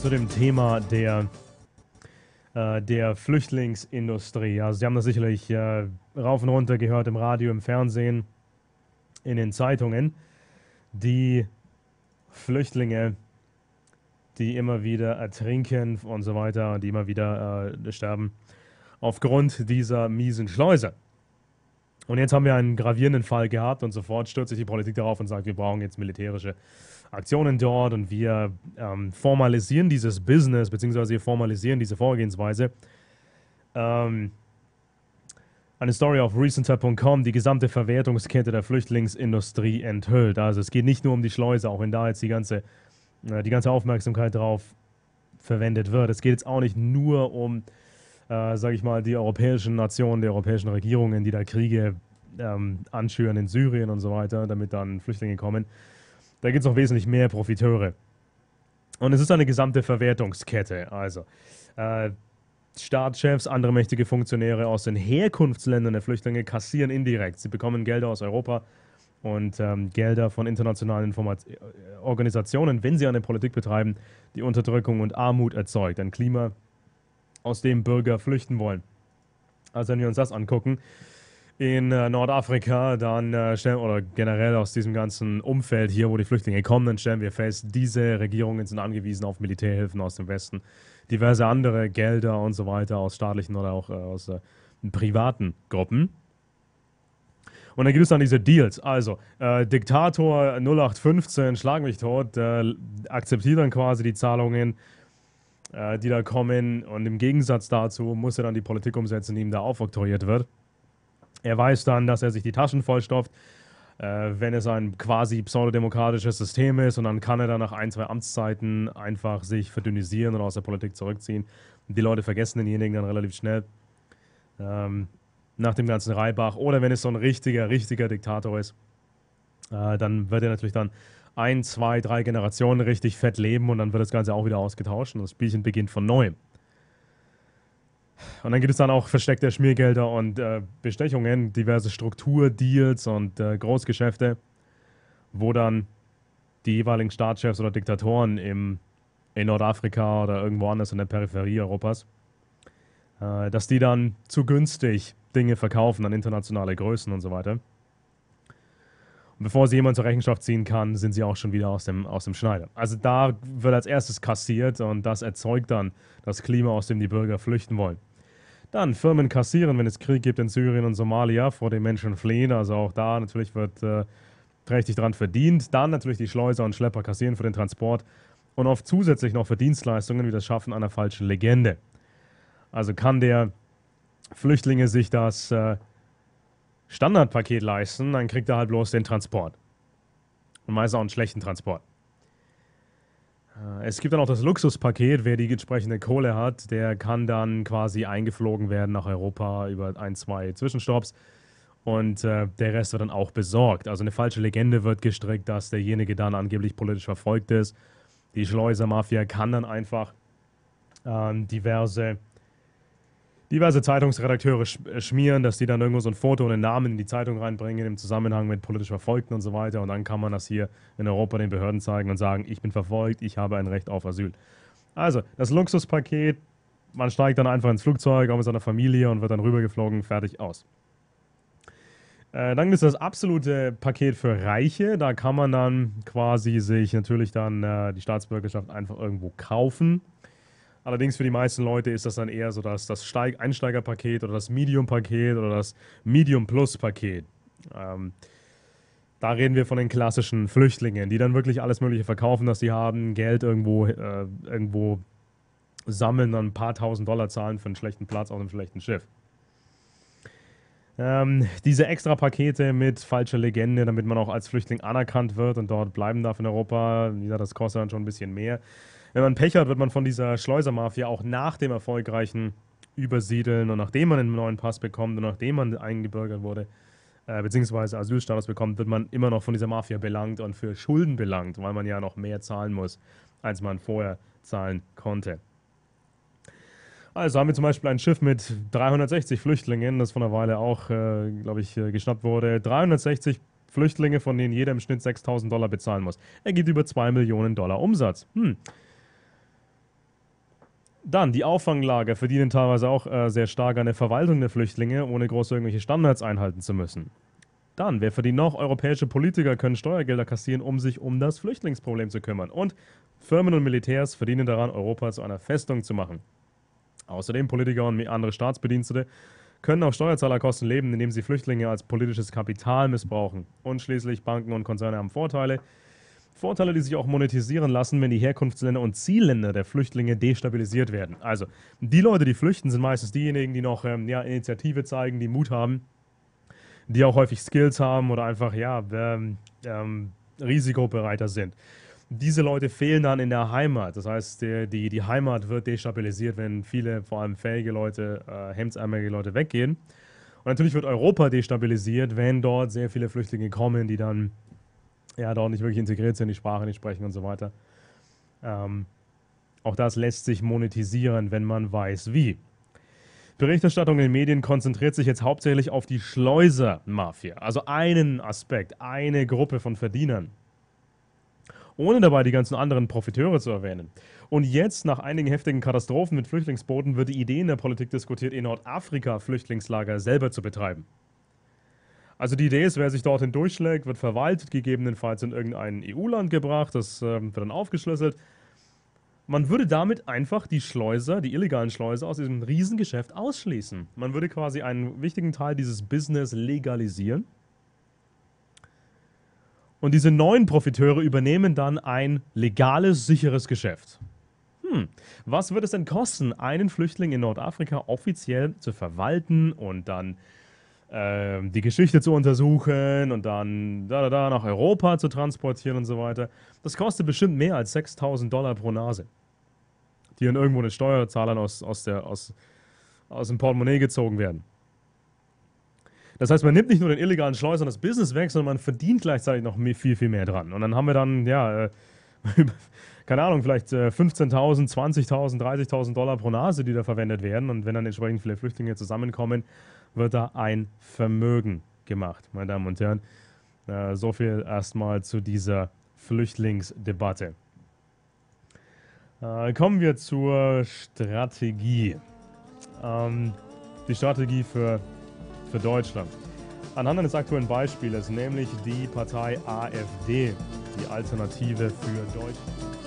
zu dem Thema der, äh, der Flüchtlingsindustrie. Also Sie haben das sicherlich äh, rauf und runter gehört im Radio, im Fernsehen, in den Zeitungen. Die Flüchtlinge, die immer wieder ertrinken und so weiter, die immer wieder äh, sterben, aufgrund dieser miesen Schleuse. Und jetzt haben wir einen gravierenden Fall gehabt und sofort stürzt sich die Politik darauf und sagt, wir brauchen jetzt militärische Aktionen dort und wir ähm, formalisieren dieses Business, beziehungsweise wir formalisieren diese Vorgehensweise. Ähm, eine Story auf recenter.com die gesamte Verwertungskette der Flüchtlingsindustrie enthüllt. Also es geht nicht nur um die Schleuse, auch wenn da jetzt die ganze, äh, die ganze Aufmerksamkeit drauf verwendet wird. Es geht jetzt auch nicht nur um äh, sage ich mal, die europäischen Nationen, die europäischen Regierungen, die da Kriege ähm, anschüren in Syrien und so weiter, damit dann Flüchtlinge kommen. Da gibt es noch wesentlich mehr Profiteure. Und es ist eine gesamte Verwertungskette. Also äh, Staatschefs, andere mächtige Funktionäre aus den Herkunftsländern der Flüchtlinge kassieren indirekt. Sie bekommen Gelder aus Europa und ähm, Gelder von internationalen Informat äh, Organisationen, wenn sie eine Politik betreiben, die Unterdrückung und Armut erzeugt. Ein Klima, aus dem Bürger flüchten wollen. Also wenn wir uns das angucken, in äh, Nordafrika, dann äh, stellen, oder generell aus diesem ganzen Umfeld hier, wo die Flüchtlinge kommen, dann stellen wir fest, diese Regierungen sind angewiesen auf Militärhilfen aus dem Westen, diverse andere Gelder und so weiter aus staatlichen oder auch äh, aus äh, privaten Gruppen. Und dann gibt es dann diese Deals. Also, äh, Diktator 0815, schlag mich tot, äh, akzeptiert dann quasi die Zahlungen äh, die da kommen. Und im Gegensatz dazu muss er dann die Politik umsetzen, die ihm da aufoktroyiert wird. Er weiß dann, dass er sich die Taschen vollstopft, äh, wenn es ein quasi pseudodemokratisches System ist. Und dann kann er dann nach ein, zwei Amtszeiten einfach sich verdünnisieren und aus der Politik zurückziehen. Die Leute vergessen denjenigen dann relativ schnell. Ähm, nach dem ganzen Reibach. Oder wenn es so ein richtiger, richtiger Diktator ist, äh, dann wird er natürlich dann ein, zwei, drei Generationen richtig fett leben und dann wird das Ganze auch wieder ausgetauscht und das Spielchen beginnt von neuem. Und dann gibt es dann auch versteckte Schmiergelder und äh, Bestechungen, diverse Strukturdeals und äh, Großgeschäfte, wo dann die jeweiligen Staatschefs oder Diktatoren im, in Nordafrika oder irgendwo anders in der Peripherie Europas, äh, dass die dann zu günstig Dinge verkaufen an internationale Größen und so weiter. Und bevor sie jemand zur Rechenschaft ziehen kann, sind sie auch schon wieder aus dem, aus dem Schneider. Also da wird als erstes kassiert und das erzeugt dann das Klima, aus dem die Bürger flüchten wollen. Dann Firmen kassieren, wenn es Krieg gibt in Syrien und Somalia, vor den Menschen fliehen. Also auch da natürlich wird äh, prächtig dran verdient. Dann natürlich die Schleuser und Schlepper kassieren für den Transport und oft zusätzlich noch für Dienstleistungen wie das Schaffen einer falschen Legende. Also kann der Flüchtlinge sich das äh, Standardpaket leisten, dann kriegt er halt bloß den Transport. Und meist auch einen schlechten Transport. Äh, es gibt dann auch das Luxuspaket, wer die entsprechende Kohle hat, der kann dann quasi eingeflogen werden nach Europa über ein, zwei Zwischenstopps und äh, der Rest wird dann auch besorgt. Also eine falsche Legende wird gestrickt, dass derjenige dann angeblich politisch verfolgt ist. Die Schleusermafia kann dann einfach ähm, diverse diverse Zeitungsredakteure sch äh, schmieren, dass die dann irgendwo so ein Foto und einen Namen in die Zeitung reinbringen im Zusammenhang mit politisch Verfolgten und so weiter. Und dann kann man das hier in Europa den Behörden zeigen und sagen, ich bin verfolgt, ich habe ein Recht auf Asyl. Also, das Luxuspaket, man steigt dann einfach ins Flugzeug, auch mit seiner Familie und wird dann rübergeflogen, fertig, aus. Äh, dann gibt es das absolute Paket für Reiche. Da kann man dann quasi sich natürlich dann äh, die Staatsbürgerschaft einfach irgendwo kaufen. Allerdings für die meisten Leute ist das dann eher so das, das Steig Einsteigerpaket oder das Medium-Paket oder das Medium-Plus-Paket. Ähm, da reden wir von den klassischen Flüchtlingen, die dann wirklich alles Mögliche verkaufen, das sie haben, Geld irgendwo, äh, irgendwo sammeln, dann ein paar tausend Dollar zahlen für einen schlechten Platz auf einem schlechten Schiff. Ähm, diese extra Pakete mit falscher Legende, damit man auch als Flüchtling anerkannt wird und dort bleiben darf in Europa, wie gesagt, das kostet dann schon ein bisschen mehr wenn man Pech hat, wird man von dieser Schleusermafia auch nach dem erfolgreichen Übersiedeln und nachdem man einen neuen Pass bekommt und nachdem man eingebürgert wurde, äh, beziehungsweise Asylstatus bekommt, wird man immer noch von dieser Mafia belangt und für Schulden belangt, weil man ja noch mehr zahlen muss, als man vorher zahlen konnte. Also haben wir zum Beispiel ein Schiff mit 360 Flüchtlingen, das von einer Weile auch, äh, glaube ich, äh, geschnappt wurde. 360 Flüchtlinge, von denen jeder im Schnitt 6000 Dollar bezahlen muss. Er Ergibt über 2 Millionen Dollar Umsatz. Hm. Dann die Auffanglager verdienen teilweise auch äh, sehr stark an der Verwaltung der Flüchtlinge, ohne groß irgendwelche Standards einhalten zu müssen. Dann, wer verdient noch? Europäische Politiker können Steuergelder kassieren, um sich um das Flüchtlingsproblem zu kümmern. Und Firmen und Militärs verdienen daran, Europa zu einer Festung zu machen. Außerdem Politiker und andere Staatsbedienstete können auf Steuerzahlerkosten leben, indem sie Flüchtlinge als politisches Kapital missbrauchen. Und schließlich Banken und Konzerne haben Vorteile, Vorteile, die sich auch monetisieren lassen, wenn die Herkunftsländer und Zielländer der Flüchtlinge destabilisiert werden. Also, die Leute, die flüchten, sind meistens diejenigen, die noch ähm, ja, Initiative zeigen, die Mut haben, die auch häufig Skills haben oder einfach, ja, ähm, ähm, risikobereiter sind. Diese Leute fehlen dann in der Heimat. Das heißt, die, die, die Heimat wird destabilisiert, wenn viele, vor allem fähige Leute, äh, hemdsärmelige Leute weggehen. Und natürlich wird Europa destabilisiert, wenn dort sehr viele Flüchtlinge kommen, die dann ja doch nicht wirklich integriert sind, die Sprache nicht sprechen und so weiter. Ähm, auch das lässt sich monetisieren, wenn man weiß wie. Berichterstattung in den Medien konzentriert sich jetzt hauptsächlich auf die Schleuser-Mafia, also einen Aspekt, eine Gruppe von Verdienern, ohne dabei die ganzen anderen Profiteure zu erwähnen. Und jetzt, nach einigen heftigen Katastrophen mit Flüchtlingsbooten, wird die Idee in der Politik diskutiert, in Nordafrika Flüchtlingslager selber zu betreiben. Also die Idee ist, wer sich dorthin durchschlägt, wird verwaltet, gegebenenfalls in irgendein EU-Land gebracht, das äh, wird dann aufgeschlüsselt. Man würde damit einfach die Schleuser, die illegalen Schleuser aus diesem Riesengeschäft ausschließen. Man würde quasi einen wichtigen Teil dieses Business legalisieren. Und diese neuen Profiteure übernehmen dann ein legales, sicheres Geschäft. Hm, was wird es denn kosten, einen Flüchtling in Nordafrika offiziell zu verwalten und dann ähm, die Geschichte zu untersuchen und dann da, da, da nach Europa zu transportieren und so weiter. Das kostet bestimmt mehr als 6000 Dollar pro Nase, die dann irgendwo den Steuerzahlern aus, aus, der, aus, aus dem Portemonnaie gezogen werden. Das heißt, man nimmt nicht nur den illegalen Schleusern das Business weg, sondern man verdient gleichzeitig noch viel, viel mehr dran. Und dann haben wir dann, ja, äh, keine Ahnung, vielleicht 15.000, 20.000, 30.000 Dollar pro Nase, die da verwendet werden. Und wenn dann entsprechend viele Flüchtlinge zusammenkommen, wird da ein Vermögen gemacht, meine Damen und Herren. Äh, so viel erstmal zu dieser Flüchtlingsdebatte. Äh, kommen wir zur Strategie. Ähm, die Strategie für, für Deutschland. Anhand eines aktuellen Beispiels, nämlich die Partei AfD, die Alternative für Deutschland.